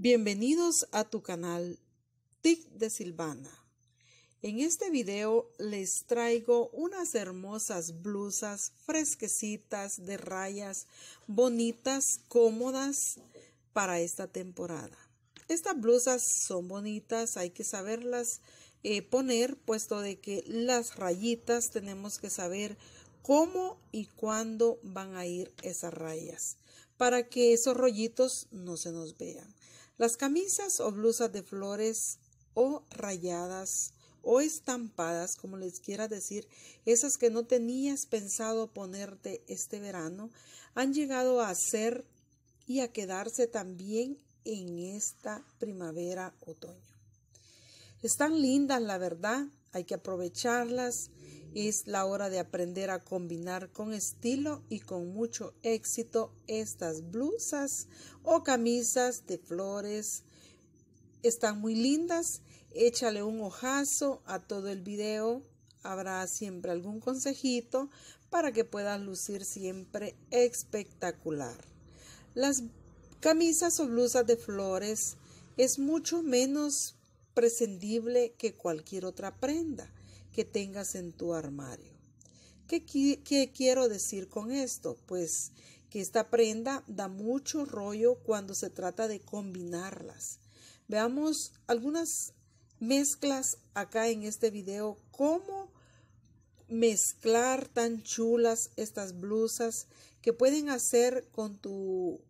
Bienvenidos a tu canal TIC de Silvana. En este video les traigo unas hermosas blusas fresquecitas de rayas, bonitas, cómodas para esta temporada. Estas blusas son bonitas, hay que saberlas eh, poner, puesto de que las rayitas tenemos que saber cómo y cuándo van a ir esas rayas para que esos rollitos no se nos vean. Las camisas o blusas de flores o rayadas o estampadas, como les quiera decir, esas que no tenías pensado ponerte este verano, han llegado a ser y a quedarse también en esta primavera-otoño. Están lindas, la verdad, hay que aprovecharlas, es la hora de aprender a combinar con estilo y con mucho éxito estas blusas o camisas de flores. Están muy lindas. Échale un ojazo a todo el video. Habrá siempre algún consejito para que puedas lucir siempre espectacular. Las camisas o blusas de flores es mucho menos prescindible que cualquier otra prenda que tengas en tu armario. ¿Qué, ¿Qué, quiero decir con esto? Pues que esta prenda da mucho rollo cuando se trata de combinarlas. Veamos algunas mezclas acá en este video, cómo mezclar tan chulas estas blusas que pueden hacer con tu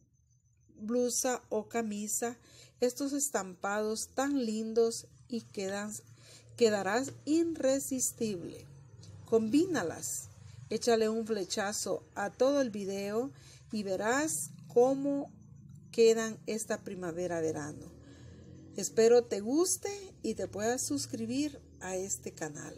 blusa o camisa estos estampados tan lindos y quedarás irresistible. Combínalas, échale un flechazo a todo el video y verás cómo quedan esta primavera-verano. Espero te guste y te puedas suscribir a este canal.